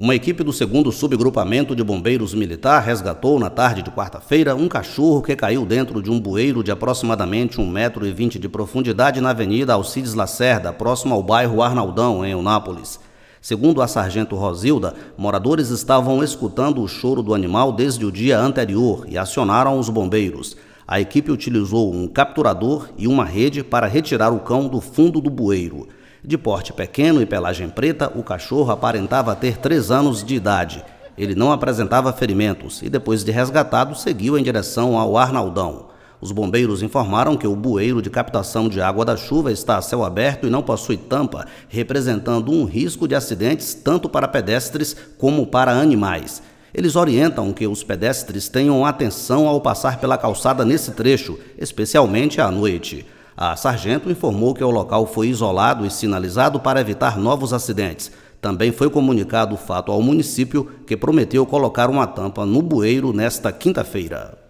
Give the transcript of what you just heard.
Uma equipe do segundo subgrupamento de bombeiros militar resgatou na tarde de quarta-feira um cachorro que caiu dentro de um bueiro de aproximadamente 1,20m de profundidade na Avenida Alcides Lacerda, próximo ao bairro Arnaldão, em Eunápolis. Segundo a sargento Rosilda, moradores estavam escutando o choro do animal desde o dia anterior e acionaram os bombeiros. A equipe utilizou um capturador e uma rede para retirar o cão do fundo do bueiro. De porte pequeno e pelagem preta, o cachorro aparentava ter 3 anos de idade. Ele não apresentava ferimentos e, depois de resgatado, seguiu em direção ao Arnaldão. Os bombeiros informaram que o bueiro de captação de água da chuva está a céu aberto e não possui tampa, representando um risco de acidentes tanto para pedestres como para animais. Eles orientam que os pedestres tenham atenção ao passar pela calçada nesse trecho, especialmente à noite. A sargento informou que o local foi isolado e sinalizado para evitar novos acidentes. Também foi comunicado o fato ao município, que prometeu colocar uma tampa no bueiro nesta quinta-feira.